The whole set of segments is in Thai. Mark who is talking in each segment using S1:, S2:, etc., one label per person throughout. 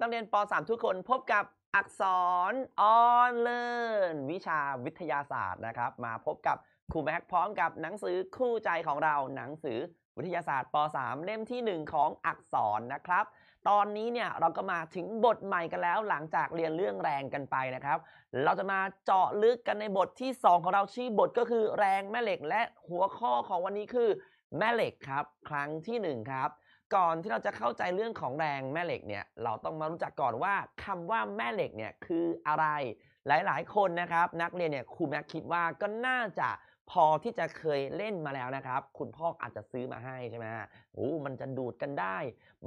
S1: นักเรียนป .3 ทุกคนพบกับอักษรออนเลิร์นวิชาวิทยาศาสตร์นะครับมาพบกับครูแม็กพร้อมกับหนังสือคู่ใจของเราหนังสือวิทยาศาสตร์ป .3 เล่มที่ 1 ของอักษรนะครับ ตอนนี้เนี่ยเราก็มาถึงบทใหม่กันแล้ว หลังจากเรียนเรื่องแรงกันไปนะครับ เราจะมาเจาะลึกกันในบทที่ 2 ของเราชื่อบทก็คือแรงแม่เหล็ก และหัวข้อของวันนี้คือแม่เหล็กครับ ครั้งที่1ครับก่อนที่เราจะเข้าใจเรื่องของแรงแม่เหล็กเนี่ย เราต้องมารู้จักก่อนว่าคำว่าแม่เหล็กเนี่ยคืออะไร หลาย ๆ คนนะครับ นักเรียนเนี่ยครูแม็กคิดว่าก็น่าจะพอที่จะเคยเล่นมาแล้วนะครับ คุณพ่ออาจจะซื้อมาให้ใช่ไหมโอ้ มันจะดูดกันได้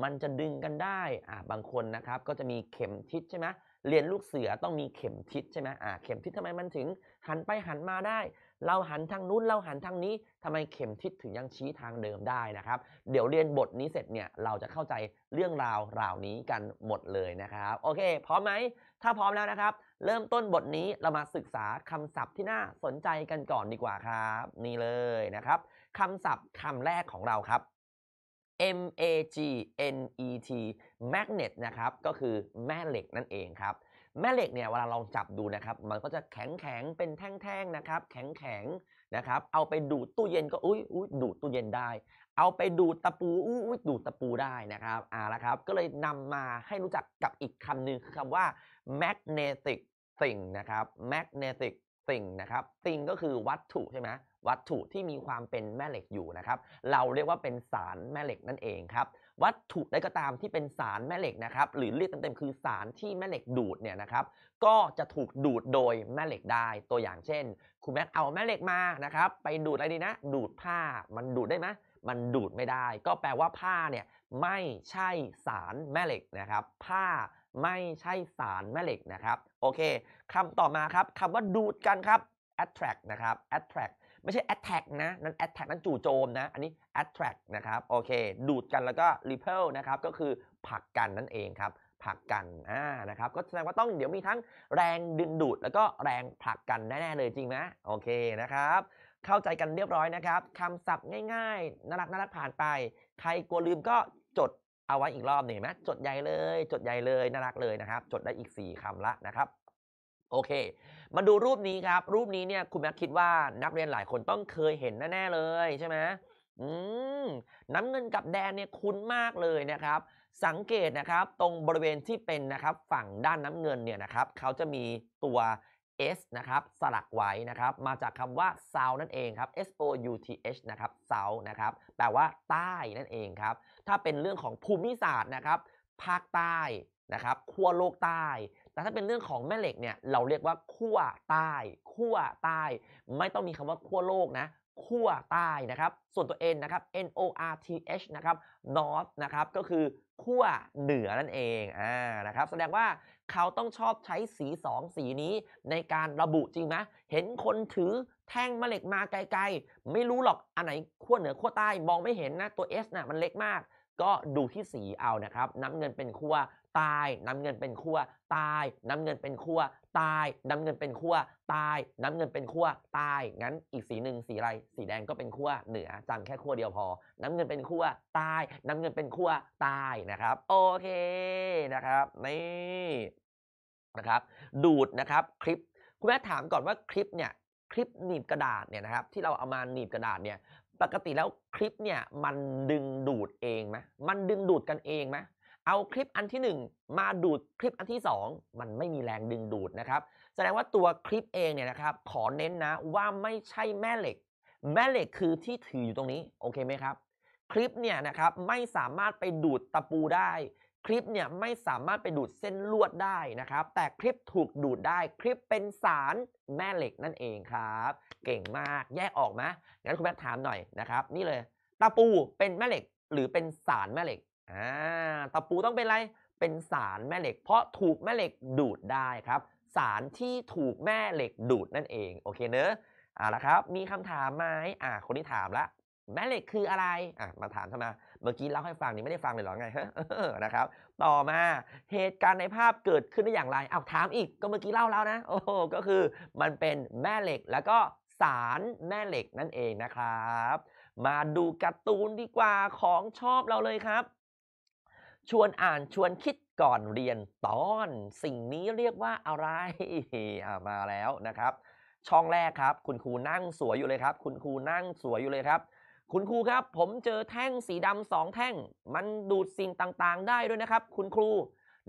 S1: มันจะดึงกันได้ อ่าบางคนนะครับก็จะมีเข็มทิศใช่ไหมเรียนลูกเสือต้องมีเข็มทิศใช่ไหมอ่าเข็มทิศทำไมมันถึงหันไปหันมาได้เราหันทางนู้น เราหันทางนี้ทำไมเข็มทิศถึงยังชี้ทางเดิมได้นะครับ เดี๋ยวเรียนบทนี้เสร็จเนี่ยเราจะเข้าใจเรื่องราวราวนี้กันหมดเลยนะครับโอเคพร้อมไหม ถ้าพร้อมแล้วนะครับ เริ่มต้นบทนี้เรามาศึกษาคำศัพท์ที่น่าสนใจกันก่อนดีกว่าครับ นี่เลยนะครับ คำศัพท์คำแรกของเราครับ M A G N E T magnet นะครับ ก็คือแม่เหล็ก นั่นเองครับแม่เหล็กเนี่ยเวลาลองจับดูนะครับมันก็จะแข็งแข็งเป็นแท่งๆนะครับ แข็งแข็งนะครับ เอาไปดูดตู้เย็นก็อุ้ยอุ้ยดูดตู้เย็นได้ เอาไปดูดตะปูอุ้ยดูดตะปูได้นะครับอ่าละครับก็เลยนำมาให้รู้จักกับอีกคำหนึ่งคือคำว่า magnetic สิ่งนะครับ magnetic สิ่งนะครับสิ่งก็คือวัตถุใช่ไหมวัตถุที่มีความเป็นแม่เหล็กอยู่นะครับ เราเรียกว่าเป็นสารแม่เหล็กนั่นเองครับวัตถุใดก็ตามที่เป็นสารแม่เหล็กนะครับหรือเรียกเต็มๆคือสารที่แม่เหล็กดูดเนี่ยนะครับก็จะถูกดูดโดยแม่เหล็กได้ตัวอย่างเช่น คุณแม็กเอาแม่เหล็กมานะครับไปดูดอะไรดีนะ ดูดผ้ามันดูดได้ไหมมันดูดไม่ได้ ก็แปลว่าผ้าเนี่ยไม่ใช่สารแม่เหล็กนะครับผ้าไม่ใช่สารแม่เหล็กนะครับโอเคคำต่อมาครับคำว่าดูดกันครับ attract นะครับ attract ไม่ใช่ attack นะนั้น attack นั้นจู่โจมนะอันนี้ attract นะครับโอเคดูดกันแล้วก็ repel นะครับก็คือผลักกันนั่นเองครับผลักกันอ่านะครับ ก็แสดงว่าต้องเดี๋ยวมีทั้งแรงดึงดูด แล้วก็แรงผลักกันแน่ ๆ เลยจริงไหมโอเคนะครับ เข้าใจกันเรียบร้อยนะครับคำศัพท์ง่ายๆ น่ารักน่ารักผ่านไป ใครกลัวลืมก็จดเอาไว้อีกรอบหนึ่งไหมจดใหญ่เลย จดใหญ่เลย น่ารักเลยนะครับ จดได้อีก 4 คำละนะครับโอเค มาดูรูปนี้ครับ รูปนี้เนี่ย คุณแม็กคิดว่านักเรียนหลายคนต้องเคยเห็นแน่ๆเลยใช่ไหมอืม น้ำเงินกับแดงเนี่ยคุ้นมากเลยนะครับ สังเกตนะครับ ตรงบริเวณที่เป็นนะครับ ฝั่งด้านน้ำเงินเนี่ยนะครับเขาจะมีตัว S นะครับสลักไว้นะครับ มาจากคำว่า south นั่นเองครับ S O U T H นะครับ south นะครับ แปลว่าใต้นั่นเองครับ ถ้าเป็นเรื่องของภูมิศาสตร์นะครับ ภาคใต้นะครับขั้วโลกใต้แต่ถ้าเป็นเรื่องของแม่เหล็กเนี่ยเราเรียกว่าขั้วใต้ขั้วใต้ไม่ต้องมีคำว่าขั้วโลกนะขั้วใต้นะครับส่วนตัว N นะครับ N O R T H นะครับ North นะครับก็คือขั้วเหนือนั่นเองอ่านะครับแสดงว่าเขาต้องชอบใช้สี2สีนี้ในการระบุจริงไหมเห็นคนถือแท่งแม่เหล็กมาไกลๆ ไม่รู้หรอกอันไหนขั้วเหนือขั้วใต้มองไม่เห็นนะตัว S นะ่ะมันเล็กมากก็ดูที่สีเอานะครับน้ำเงินเป็นขั้วตาย น้ำเงินเป็นขั้วตายน้ำเงินเป็นขั้วตายน้ำเงินเป็นขั้วตายน้ำเงินเป็นขั้วตายงั้นอีกสีหนึ่งสีอะไรสีแดงก็เป็นขั้วเหนือจำแค่ขั้วเดียวพอน้ำเงินเป็นขั้วตาย น้ำเงินเป็นขั้วตายนะครับโอเคนะครับนี่นะครับ ดูดนะครับคลิปคุณแม่ถามก่อนว่าคลิปเนี่ยคลิปหนีบกระดาษเนี่ยนะครับ ที่เราเอามาหนีบกระดาษเนี่ย ปกติแล้วคลิปเนี่ย มันดึงดูดเองไหมมันดึงดูดกันเองไหมเอาคลิปอันที่ 1 มาดูดคลิปอันที่2มันไม่มีแรงดึงดูดนะครับแสดงว่าตัวคลิปเองเนี่ยนะครับขอเน้นนะว่าไม่ใช่แม่เหล็ก แม่เหล็กคือที่ถืออยู่ตรงนี้โอเคไหมครับคลิปเนี่ยนะครับไม่สามารถไปดูดตะปูได้ คลิปเนี่ยไม่สามารถไปดูดเส้นลวดได้นะครับแต่คลิปถูกดูดได้ คลิปเป็นสารแม่เหล็กนั่นเองครับ เก่งมากแยกออกไหมงั้นคุณแม่ถามหน่อยนะครับนี่เลยตะปูเป็นแม่เหล็กหรือเป็นสารแม่เหล็กอ่าตะปูต้องเป็นอะไรเป็นสารแม่เหล็ก เพราะถูกแม่เหล็กดูดได้ครับ สารที่ถูกแม่เหล็กดูดนั่นเองโอเคเนอะเอาละครับมีคำถามไหมอ่าคนที่ถามละ แม่เหล็กคืออะไรอ่ะมาถามทำไมเมื่อกี้เล่าให้ฟังนี่ไม่ได้ฟังเลยหรอไงนะครับต่อมาเหตุการณ์ในภาพเกิดขึ้นได้อย่างไรเอาถามอีกก็เมื่อกี้เล่าแล้วนะโอ้โหก็คือมันเป็นแม่เหล็กแล้วก็สารแม่เหล็กนั่นเองนะครับ มาดูการ์ตูนดีกว่าของชอบเราเลยครับชวนอ่านชวนคิดก่อนเรียนตอน สิ่งนี้เรียกว่าอะไรมาแล้วนะครับ ช่องแรกครับ คุณครูนั่งสวยอยู่เลยครับ คุณครูนั่งสวยอยู่เลยครับ คุณครูครับ ผมเจอแท่งสีดำสองแท่ง มันดูดสิ่งต่างๆได้ด้วยนะครับ คุณครู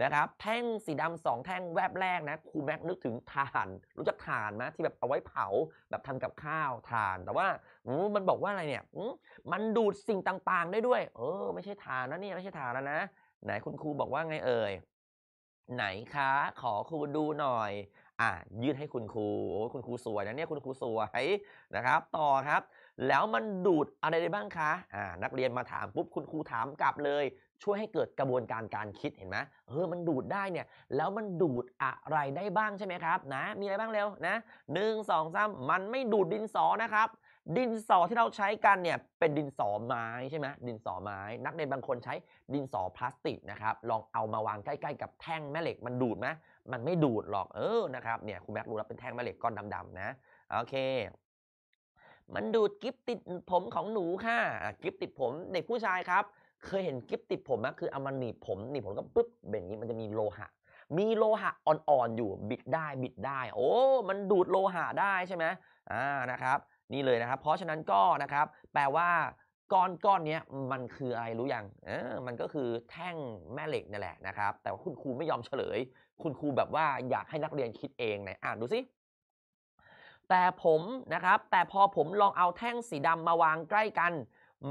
S1: นะครับ แท่งสีดำสองแท่งแวบแรกนะครูแม็กนึกถึงถ่านรู้จักถ่านไหมที่แบบเอาไว้เผา แบบทำกับข้าวถ่านแต่ว่ามันบอกว่าอะไรเนี่ยมันดูดสิ่งต่างๆ ได้ด้วย เออ ไม่ใช่ถ่านนะนี่ไม่ใช่ถ่านแล้วนะไหนคุณครูบอกว่าไงเอ่ยไหนคะขอครูดูหน่อย อ่ะยื่นให้คุณครูโอ้คุณครูสวยนะเนี่ยคุณครูสวยนะครับ ต่อครับ แล้วมันดูดอะไรได้บ้างคะอ่านักเรียนมาถามปุ๊บคุณครูถามกลับเลย ช่วยให้เกิดกระบวนการการคิดเห็นไหมเออมันดูดได้เนี่ย แล้วมันดูดอะไรได้บ้างใช่ไหมครับ นะ มีอะไรบ้างเร็วนะหนึ่งสองสามมันไม่ดูดดินสอนะครับดินสอที่เราใช้กันเนี่ยเป็นดินสอไม้ใช่ไหมดินสอไม้ นักเรียนบางคนใช้ดินสอพลาสติกนะครับ ลองเอามาวางใกล้ๆกับแท่งแม่เหล็ก มันดูดไหมมันไม่ดูดหรอกเออนะครับเนี่ยคุณแม็กรู้แล้วเป็นแท่งแม่เหล็กก้อนดำๆนะโอเค มันดูด กิฟติดผมของหนูค่ะกิฟติดผมเด็กผู้ชายครับ เคยเห็นกิฟติดผมไหมคือเอามาหนีบผมหนีบผมก็ปึ๊บแบบนี้มันจะมีโลหะ มีโลหะอ่อนๆอยู่บิดได้บิดได้ โอ้มันดูดโลหะได้ใช่ไหมอ่านะครับนี่เลยนะครับ เพราะฉะนั้นก็นะครับ แปลว่าก้อนก้อนนี้มันคืออะไรรู้ยังเออมันก็คือแท่งแม่เหล็กนี่แหละนะครับ แต่ว่าคุณครูไม่ยอมเฉลย คุณครูแบบว่าอยากให้นักเรียนคิดเองไหนอ่านดูสิ แต่ผมนะครับ แต่พอผมลองเอาแท่งสีดำมาวางใกล้กัน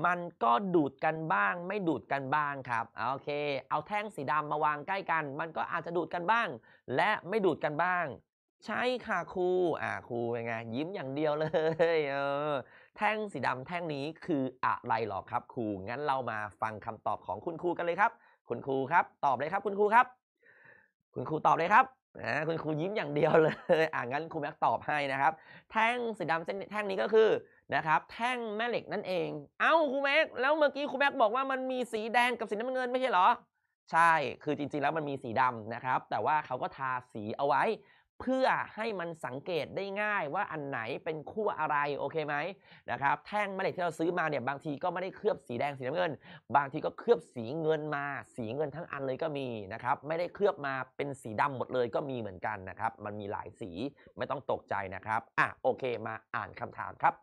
S1: มันก็ดูดกันบ้าง ไม่ดูดกันบ้างครับ โอเค เอาแท่งสีดำมาวางใกล้กัน มันก็อาจจะดูดกันบ้าง และไม่ดูดกันบ้างใช่ค่ะครู อ่าครูเป็นไงยิ้มอย่างเดียวเลยเออแท่งสีดำแท่งนี้คืออะไรหรอครับครู งั้นเรามาฟังคำตอบของคุณครูกันเลยครับ คุณครูครับ ตอบเลยครับคุณครูครับ คุณครูตอบเลยครับนะคุณครูยิ้มอย่างเดียวเลย อ่างั้นครูแม็กตอบให้นะครับ แท่งสีดำเส้นแท่งนี้ก็คือ นะครับ แท่งแม่เหล็กนั่นเอง เอ้าครูแม็กแล้วเมื่อกี้ครูแม็กบอกว่ามันมีสีแดงกับสีน้ำเงินไม่ใช่หรอ ใช่ คือจริงๆ แล้วมันมีสีดำนะครับ แต่ว่าเขาก็ทาสีเอาไว้เพื่อให้มันสังเกตได้ง่ายว่าอันไหนเป็นคู่อะไรโอเคไหมนะครับแท่งแม่เหล็กที่เราซื้อมาเนี่ยบางทีก็ไม่ได้เคลือบสีแดงสีน้ำเงิน บางทีก็เคลือบสีเงินมาสีเงินทั้งอันเลยก็มีนะครับไม่ได้เคลือบมาเป็นสีดำหมดเลยก็มีเหมือนกันนะครับมันมีหลายสีไม่ต้องตกใจนะครับอ่ะโอเคมาอ่านคำถามครับ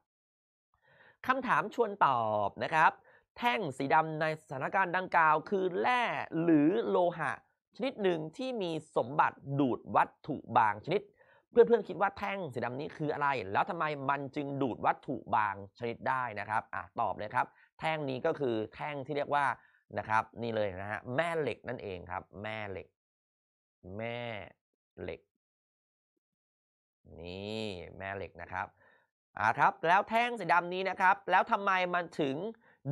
S1: คำถามชวนตอบนะครับ แท่งสีดำในสถานการณ์ดังกล่าวคือแร่หรือโลหะชนิดหนึ่งที่มีสมบัติดูดวัตถุบางชนิด เพื่อนๆคิดว่าแท่งสีดำนี้คืออะไร แล้วทำไมมันจึงดูดวัตถุบางชนิดได้นะครับ อ่ะตอบเลยครับ แท่งนี้ก็คือแท่งที่เรียกว่านะครับ นี่เลยนะฮะแม่เหล็กนั่นเองครับ แม่เหล็ก แม่เหล็กนี่แม่เหล็กนะครับ อ่ะครับ แล้วแท่งสีดำนี้นะครับ แล้วทำไมมันถึง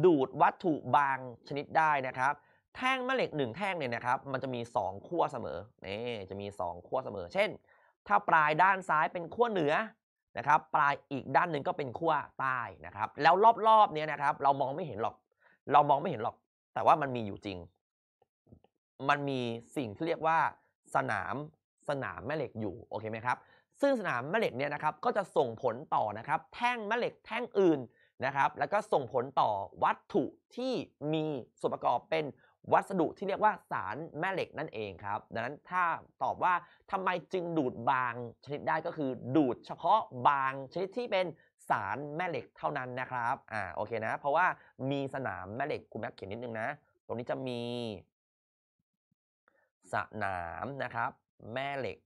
S1: ดูดวัตถุบางชนิดได้นะครับแท่งแม่เหล็ก1แท่งเนี่ยนะครับ มันจะมี 2ขั้วเสมอนี่จะมี2ขั้วเสมอ เช่น ถ้าปลายด้านซ้ายเป็นขั้วเหนือนะครับ ปลายอีกด้านหนึ่งก็เป็นขั้วใต้นะครับ แล้วรอบๆเนี่ยนะครับ เรามองไม่เห็นหรอก เรามองไม่เห็นหรอก แต่ว่ามันมีอยู่จริง มันมีสิ่งที่เรียกว่าสนามสนามแม่เหล็กอยู่โอเคไหมครับซึ่งสนามแม่เหล็กเนี่ยนะครับ ก็จะส่งผลต่อนะครับแท่งแม่เหล็กแท่งอื่นนะครับ แล้วก็ส่งผลต่อวัตถุที่มีส่วนประกอบเป็นวัสดุที่เรียกว่าสารแม่เหล็กนั่นเองครับ ดังนั้นถ้าตอบว่าทำไมจึงดูดบาง ชนิดได้ก็คือดูดเฉพาะบางชนิดที่เป็นสารแม่เหล็กเท่านั้นนะครับอ่าโอเคนะเพราะว่ามีสนามแม่เหล็กคุณแม่เขียนนิดนึงนะตรงนี้จะมีสนามนะครับ แม่เหล็ก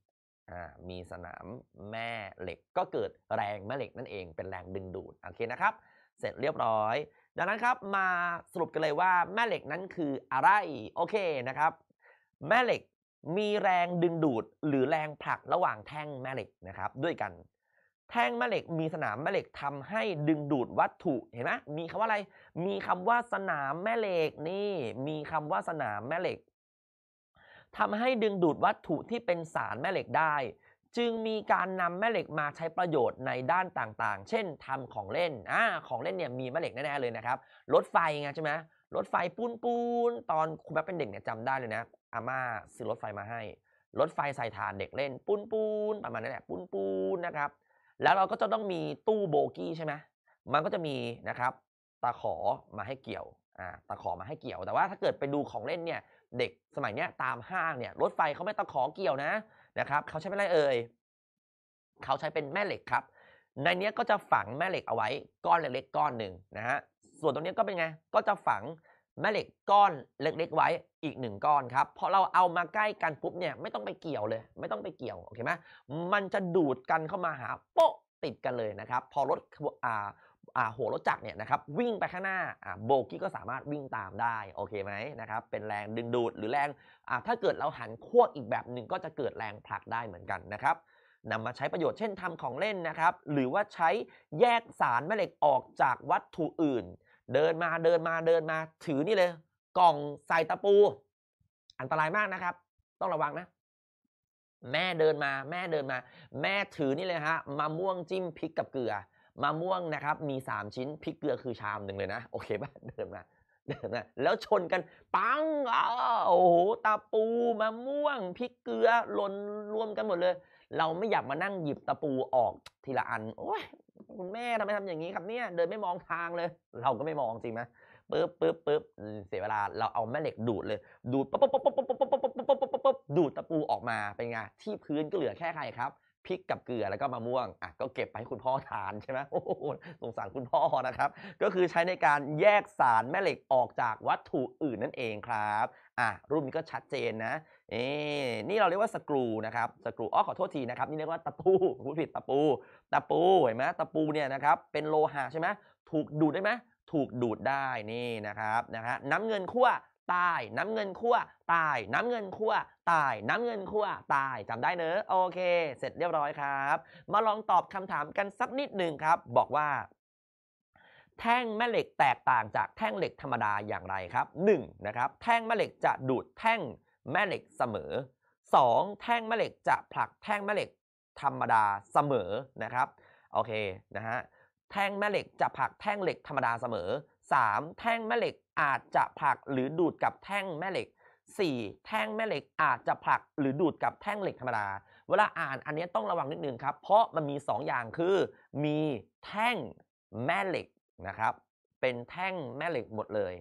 S1: อ่ามีสนามแม่เหล็กก็เกิดแรงแม่เหล็กนั่นเอง เป็นแรงดึงดูดโอเคนะครับ เสร็จเรียบร้อยดังนั้นครับมาสรุปกันเลยว่าแม่เหล็กนั้นคืออะไรโอเคนะครับ แม่เหล็กมีแรงดึงดูดหรือแรงผลักระหว่างแท่งแม่เหล็กนะครับด้วยกัน แท่งแม่เหล็กมีสนามแม่เหล็กทำให้ดึงดูดวัตถุเห็นไหมมีคำว่าอะไรมีคำว่าสนามแม่เหล็กนี่มีคำว่าสนามแม่เหล็ก ทำให้ดึงดูดวัตถุที่เป็นสารแม่เหล็กได้จึงมีการนำแม่เหล็กมาใช้ประโยชน์ในด้านต่างๆ เช่นทำของเล่น อ่า ของเล่นเนี่ยมีแม่เหล็กแน่ๆเลยนะครับ รถไฟไงใช่ไหมรถไฟปูนๆ ตอนคุณแม่เป็นเด็กเนี่ยจำได้เลยนะ อาม่าซื้อรถไฟมาให้ รถไฟใส่ถ่านเด็กเล่นปูนๆ ประมาณนั้นแหละปูนๆ นะครับ แล้วเราก็จะต้องมีตู้โบกี้ใช่ไหมมันก็จะมีนะครับ ตะขอมาให้เกี่ยว อ่า ตะขอมาให้เกี่ยว แต่ว่าถ้าเกิดไปดูของเล่นเนี่ย เด็กสมัยเนี้ยตามห้างเนี่ยรถไฟเขาไม่ตะขอเกี่ยวนะนะครับเขาใช้เป็นอะไรเอ่ยเขาใช้เป็นแม่เหล็กครับ ในนี้ก็จะฝังแม่เหล็กเอาไว้ก้อนเล็กๆก้อนหนึ่งนะฮะส่วนตรงนี้ก็เป็นไง ก็จะฝังแม่เหล็กก้อนเล็กๆไว้อีกหนึ่งก้อนครับพอเราเอามาใกล้กันปุ๊บเนี่ยไม่ต้องไปเกี่ยวเลย ไม่ต้องไปเกี่ยวโอเคไหมมันจะดูดกันเข้ามาหาโป๊ะติดกันเลยนะครับพอรถอ่าหัวรถจักร เนี่ย นะครับ วิ่งไป ข้างหน้าโบกี้ ก็สามารถวิ่งตามได้ โอเคไหมนะครับ เป็นแรงดึงดูด หรือ แรงถ้า เกิด เรา หันขั้วอีกแบบหนึ่ง ก็จะเกิดแรงผลักได้เหมือนกัน นะครับนำมาใช้ประโยชน์เช่นทำของเล่น นะครับ หรือว่า ใช้แยกสารแม่เหล็กออกจากวัตถุอื่น เดินมา เดิน มา เดิน มา ถือนี่เลย กล่องใส่ตะปู อันตรายมากนะครับ ต้องระวังนะ แม่เดินมา แม่ เดิน มา แม่ ถือ นี่เลย ฮะ มะม่วง จิ้มพริกกับเกลือมะม่วงนะครับ มี3ชิ้นพริกเกลือคือชามหนึ่งเลยนะโอเคป่ะเดินมาเดินมาแล้วชนกัน ปังอ้าโอ้โหตาปูมะม่วงพริกเกลือหล่นรวมกันหมดเลย เราไม่อยากมานั่งหยิบตะปูออกทีละอัน โอ้ยคุณแม่ทำไมทำอย่างนี้ครับเนี่ย เดินไม่มองทางเลย เราก็ไม่มองจริงไหมปึ๊บปึ๊บปึ๊บเสียเวลาเราเอาแม่เหล็กดูดเลย ดูดปุ๊บปุ๊บปุ๊บปุ๊บปุ๊บปุ๊บปุ๊บปุ๊บปุ๊บดูดตะปูออกมาเป็นไงที่พื้นก็เหลือแค่ใครครับริกกับเกลือแล้วก็มะม่วง อ่ะ ก็เก็บไปให้คุณพ่อทานใช่ไหมโอ้โหสงสารคุณพ่อนะครับ ก็คือใช้ในการแยกสารแม่เหล็กออกจากวัตถุอื่นนั่นเองครับ อ่ะ รูปนี้ก็ชัดเจนนะเอ๊นี่เราเรียกว่าสกรูนะครับ สกรู อ้อขอโทษทีนะครับ นี่เรียกว่าตะปูผู้ผิดตะปู ตะปูเห็นไหมตะปูเนี่ยนะครับ เป็นโลหะใช่ไหมถูกดูดได้ไหมถูกดูดได้นี่นะครับ นะฮะน้ำเงินขั้วตายน้ำเงินคั่วตายน้ำเงินคั่วตาย น้ำเงินคั่วตายจำได้เนอะโอเคเสร็จเรียบร้อยครับ มาลองตอบคำถามกันสักนิดหนึ่งครับ บอกว่า แท่งแม่เหล็กแตกต่างจากแท่งเหล็กธรรมดาอย่างไรครับ 1. นะครับแท่งแม่เหล็กจะดูดแท่งแม่เหล็กเสมอ 2. แท่งแม่เหล็กจะผลักแท่งแม่เหล็กธรรมดาเสมอนะครับโอเคนะฮะแท่งแม่เหล็กจะผลักแท่งเหล็กธรรมดาเสมอ 3. แท่งแม่เหล็กอาจจะผักหรือดูดกับแท่งแม่เหล็ก 4. แท่งแม่เหล็กอาจจะผัก หรือดูดกับแท่งเหล็กธรรมดา เวลาอ่านอันนี้ต้องระวังนิดนึงครับ เพราะมันมี 2 อย่างคือ มีแท่งแม่เหล็กนะครับ เป็นแท่งแม่เหล็กหมดเลย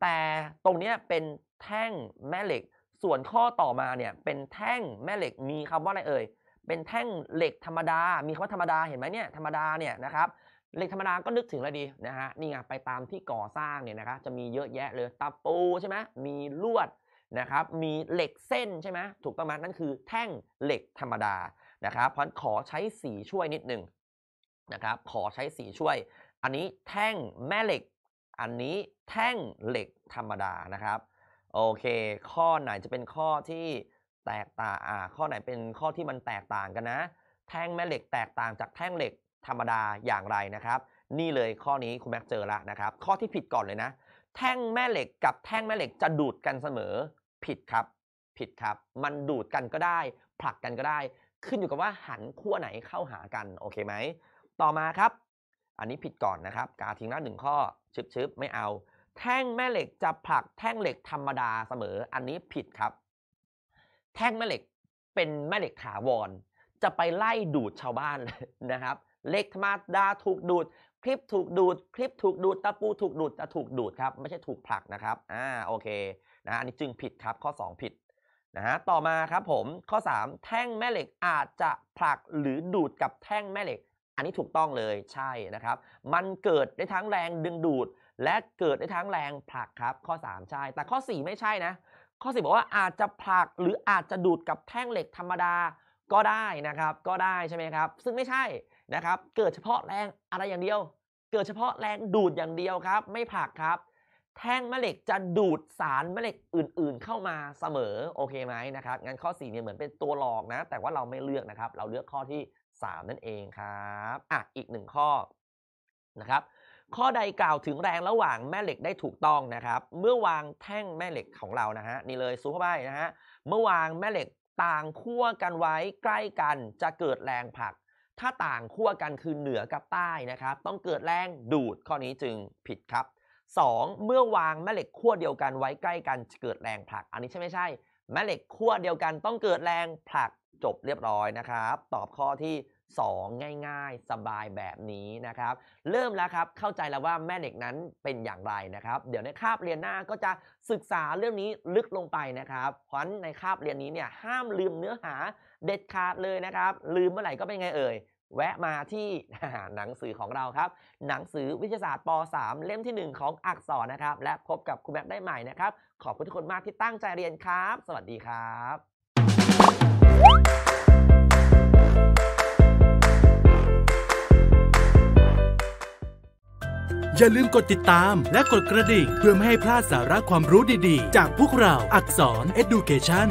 S1: แต่ตรงนี้เป็นแท่งแม่เหล็กส่วนข้อต่อมาเนี่ยเป็นแท่งแม่เหล็กมีคำว่าอะไรเอ่ยเป็นแท่งเหล็กธรรมดามีคำว่าธรรมดาเห็นไหมเนี่ยธรรมดาเนี่ยนะครับเหล็กธรรมดาก็นึกถึงแล้วดีนะฮะนี่ไงไปตามที่ก่อสร้างเนี่ยนะครับจะมีเยอะแยะเลยตะปูใช่ไหมมีลวดนะครับมีเหล็กเส้นใช่ไหมถูกต้องไหมนั่นคือ แท่งเหล็กธรรมดานะครับ เพราะขอใช้สีช่วยนิดหนึ่งนะครับขอใช้สีช่วย อันนี้แท่งแม่เหล็ก อันนี้แท่งเหล็กธรรมดานะครับโอเคข้อไหนจะเป็นข้อที่แตกต่างอ่าข้อไหนเป็นข้อที่มันแตกต่างกันนะ แท่งแม่เหล็กแตกต่างจากแท่งเหล็กธรรมดาอย่างไรนะครับ นี่เลยข้อนี้คุณแม็กเจอละนะครับข้อที่ผิดก่อนเลยนะ แท่งแม่เหล็กกับแท่งแม่เหล็กจะดูดกันเสมอ ผิดครับ ผิดครับ มันดูดกันก็ได้ ผลักกันก็ได้ ขึ้นอยู่กับว่าหันขั้วไหนเข้าหากัน โอเคไหมต่อมาครับ อันนี้ผิดก่อนนะครับ กาทิ้งละหนึ่งข้อ ชึบชึบไม่เอา แท่งแม่เหล็กจะผลักแท่งเหล็กธรรมดาเสมอ อันนี้ผิดครับ แท่งแม่เหล็กเป็นแม่เหล็กถาวรจะไปไล่ดูดชาวบ้านนะครับเลกธรรมดาถูกดูดคลิปถูกดูดคลิปถูกดูดตะปูถูกดูดจะถูกดูดครับไม่ใช่ถูกผลักนะครับอ่าโอเคนะะอันนี้จึงผิดครับข้อ 2 ผิดนะฮะต่อมาครับผมข้อ 3 แท่งแม่เหล็กอาจจะผลักหรือดูดกับแท่งแม่เหล็ก อันนี้ถูกต้องเลยใช่นะครับมันเกิดได้ทั้งแรงดึงดูดและเกิดได้ทั้งแรงผลักครับข้อ 3 ใช่แต่ข้อ 4 ไม่ใช่นะข้อ 4 บอกว่าอาจจะผลักหรืออาจจะดูดกับแท่งเหล็กธรรมดาก็ได้นะครับก็ได้ใช่ไหมครับซึ่งไม่ใช่นะครับเกิดเฉพาะแรงอะไรอย่างเดียว เกิดเฉพาะแรงดูดอย่างเดียวครับ ไม่ผลักครับ แท่งแม่เหล็กจะดูดสารแม่เหล็กอื่นๆเข้ามาเสมอโอเคไหมนะครับงั้นข้อ4เนี่ยเหมือนเป็นตัวหลอกนะแต่ว่าเราไม่เลือกนะครับเราเลือกข้อที่ 3 นั่นเองครับอ่ะอีกหนึ่งข้อนะครับข้อใดกล่าวถึงแรงระหว่างแม่เหล็กได้ถูกต้องนะครับ เมื่อวางแท่งแม่เหล็กของเรานะฮะนี่เลยซูเปอราไบนะฮะเมื่อวางแม่เหล็กต่างขั้วกันไว้ใกล้กัน จะเกิดแรงผลักถ้าต่างขั้วกันคือเหนือกับใต้นะครับ ต้องเกิดแรงดูดข้อนี้จึงผิดครับ 2. เมื่อวางแม่เหล็กขั้วเดียวกันไว้ใกล้กันจะเกิดแรงผลัก อันนี้ใช่ไม่ใช่ แม่เหล็กขั้วเดียวกัน ต้องเกิดแรง ผลักจบเรียบร้อยนะครับ ตอบข้อที่ 2 ง่ายๆสบายแบบนี้นะครับ เริ่มแล้วครับเข้าใจแล้วว่าแม่เหล็กนั้นเป็นอย่างไรนะครับ เดี๋ยวในคาบเรียนหน้าก็จะศึกษาเรื่องนี้ลึกลงไปนะครับเพราะในคาบเรียนนี้เนี่ยห้ามลืมเนื้อหาเด็ดขาดเลยนะครับ ลืมเมื่อไหร่ก็เป็นไงเอ่ย แวะมาที่หนังสือของเราครับ หนังสือวิทยาศาสตร์ป .3 เล่มที่ 1 ของอักษรนะครับ และพบกับคุณแม็กได้ใหม่นะครับ ขอบคุณทุกคนมากที่ตั้งใจเรียนครับ สวัสดีครับ อย่าลืมกดติดตามและกดกระดิ่ง เพื่อไม่ให้พลาดสาระความรู้ดีๆ จากพวกเราอักษร Education